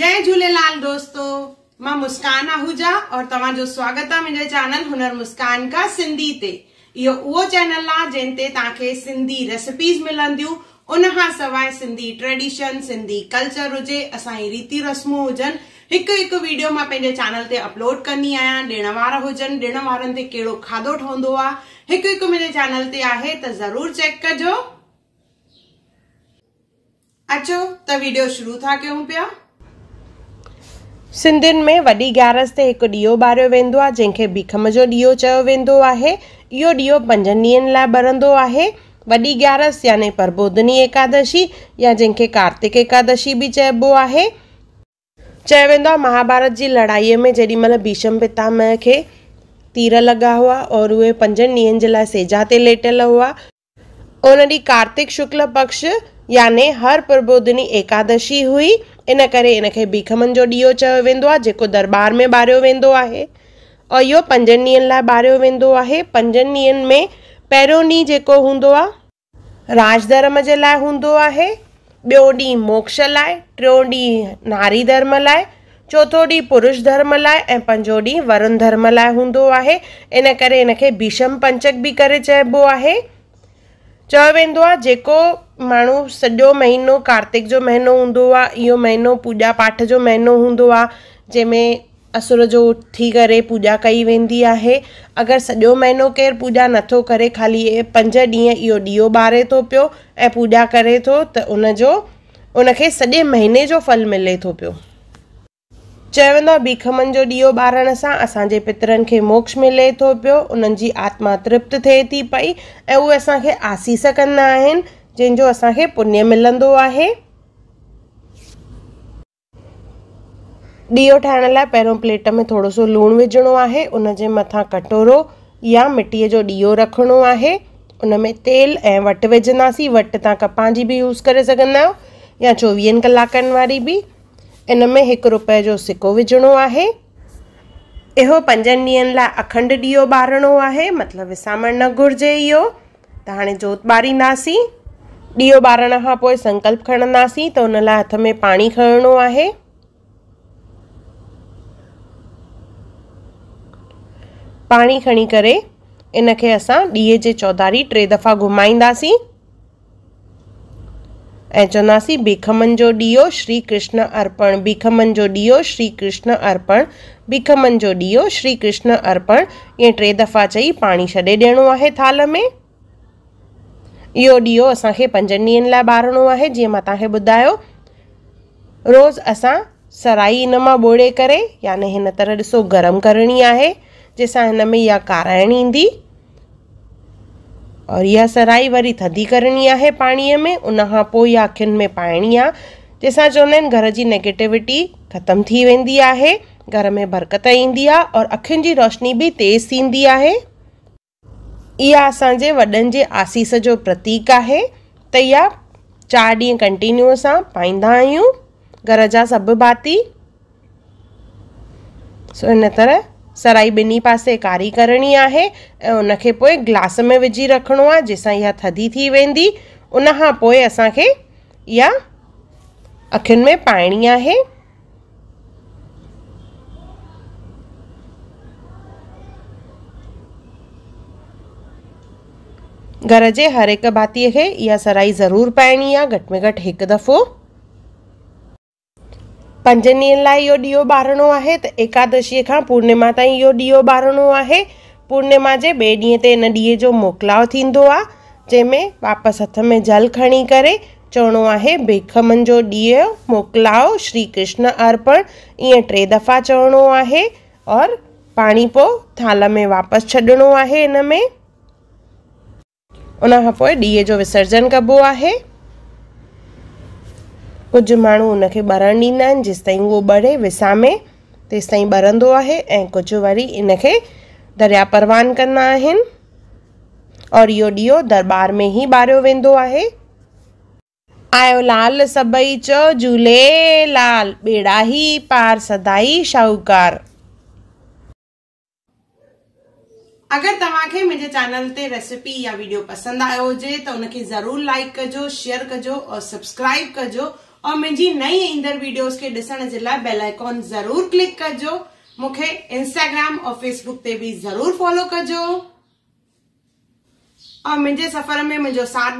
जय झूलेलाल दोस्तों मैं मुस्कान आहूजा और जो स्वागत है मुझे चैनल हुनर मुस्कान का सिंधी ते यो वो चैनल ला जिनते ताके सिंधी रेसिपीज़ मिलंदियूं उन खां सवाइ सिंधी ट्रेडिशन सिंधी कल्चर हुजे असाई रीति रस्मूं हुजनि एक एक वीडियो मां पेंजे चैनल ते अपलोड करनी आया ॾिण वार हुजनि ते केड़ो खादो ठोंदो आ एक एक मेरे चैनल ते आहे त ज़रूर चेक कजो अच्छो त वीडियो शुरू था क्यों पिया सिंधियुनि में वही ग्यारस ते एक डीओ बारे वेंदो आहे जंहिंखे बीखम जो डीओ चयो वेंदो आहे इहो ॾीओ पंजनि ॾींहंनि लाइ ग्यारस याने प्रबोधनी एकादशी या जंहिंखे कार्तिक एकादशी भी चइबो आहे चयो वेंदो आहे महाभारत जी लड़ाई में जेॾीमहिल भीषम पितामह के तीर लगा हुआ और उ पंजन ॾींहंनि जे सेजा ते हुआ उन कार्तिक शुक्ल पक्ष याने हर प्रबोधनी एकादशी हुई इन करे भीखमन बीखमन जो डीओ चयो वेंदो जेको दरबार में ॿारियो वेंदो आहे और यो पंजन ॾींहंनि लाइ ॿारियो वेंदो आहे पंजन ॾींहंनि में पहिरियों ॾींहुं जेको हूंदो आहे राजधर्म जे लाइ हूंदो आहे मोक्ष लाइ टियों नारी धर्म लाइ चौथो ॾींहुं पुरुष धर्म लाइ ऐं पंजो ॾींहुं वरुण धर्म लाइ हूंदो आहे इन करे भीषम पंचक भी करे चबो आहे चयो वेंदो जेको माण्हू सॼो महीनो कार्तिक जो महीनो हूंदो आहे इहो महीनो पूॼा पाठ जो महीनो हूंदो आहे जंहिंमें असुर जो थी करे पूॼा कई वेंदी आहे अगरि सॼो महीनो केरु पूॼा नथो करे खाली पंज ॾींहं इहो ॾीओ ॿारे थो पियो ऐं पूॼा करे थो त उनजो उनखे सॼे महीने जो फल मिले थो पियो चवंदो आहे भीखमनि जो ॾीओ ॿारण सां असांजे पितरनि खे मोक्ष मिले थो पियो उन्हनि जी आत्मा तृप्त थिए थी पई ऐं उहे असांखे आसीस कंदा आहिनि जंहिंजो असांखे पुञ्य मिलंदो आहे ॾीयो ठाहिण लाइ पहिरों प्लेट में थोरो सो लूणु विझणो आहे उनजे मथां कटोरो या मिटीअ जो ॾीयो रखिणो आहे उन में तेल ऐं वट विझंदासीं वट तव्हां कपां जी बि यूज़ करे सघंदा आहियो या चोवीहनि कलाकनि वारी बि इन में हिकु रुपए जो सिको विझणो आहे इहो पंजनि ॾींहंनि लाइ अखंड ॾीओ ॿारिणो आहे मतिलबु विसामण न घुरिजे इहो त हाणे जोति ॿारींदासीं डीओ बारण का संकल्प खणंदी तो उन हथ में पानी खणणो है पानी खणी कर इनके अस डी के चौधारी टे दफ़ा घुमाइंदी ए चवंदासीं भिखमन जो डीओ श्री कृष्ण अर्पण भिखमन जो डीओ श्री कृष्ण अर्पण भिखमन जो डीओ श्री कृष्ण अर्पण ये टे दफ़ा चई पानी छे दियण है थाल में इहो ॾीओ अस पंजनि ॾींहंनि लाइ ॿारिणो आहे जीअं मां तव्हांखे ॿुधायो सराई इन में बोड़े कर याने हिन तरह ऐसो गरम करनी है जैसा हिन में इहा काराइण ईंदी और यह सराई वरी थदी करनी है पानी में उन खां में पाइणी आ जैसा चवन घर की नेगेटिविटी खत्म थी वी है घर में बरकत इंदी और अखियुनि की रोशनी भी तेज़ थींदी आहे इहा असांजे वॾनि जे आसीस जो प्रतीक है त इहा चार ढी कंटिन्यूस पाइंदा पाईंदा घर जहाँ सब भाती सो इन तरह सराई ॿिन्ही पास कारी करणी है उन ग्लास में विझी रखो आहे जैसा यह थदी थी वी उन पोइ असांखे इहा में पाइणी है घर के हर एक भाती के यह सराई जरूर पाइणी आहे घट में घट एक दफ़ो पंजन ॾींहंनि लाइ इहो ॾीओ ॿारिणो आहे त एकादशीअ खां पूर्णिमा ताईं यो ॾीओ बारणो है पूर्णिमा के बे ॾींहं ते हिन ॾीए जो मोकलाव थींदो आहे जंहिंमें वापसि हथ में जल खणी करे चवणो आहे बेखमन जो ॾीओ मोकिलाओ श्री कृष्ण अर्पण ये टे दफ़ा चवणो आहे और पानी पो थाल में वापस छॾिणो आहे इनमें उनखां पोइ जो विसर्जन कबो है कुछ मू उन बरण डींदा जेस आहिनि वो उहो विसा में तेस तई बर है कुछ वरी इन दरिया परवान कंदा और यो डीओ दरबार में ही बारो वो है आयो लाल सबई चो झूले लाल बेड़ा ही पार सदाई शाहूकार अगर तेज चैनल ते रेसिपी या वीडियो पसंद आयो जे तो उनके ज़रूर लाइक कजो शेयर कजो और सब्सक्राइब कजो और मुझी नई इंदर वीडियोस के ॾिसण जे बेल आइकॉन ज़रूर क्लिक कजो मूंखे इंस्टाग्राम और फेसबुक ते भी ज़रूर फॉलो कजो और मुझे सफ़र में मुझे साथ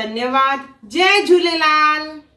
धन्यवाद जय झूलेलाल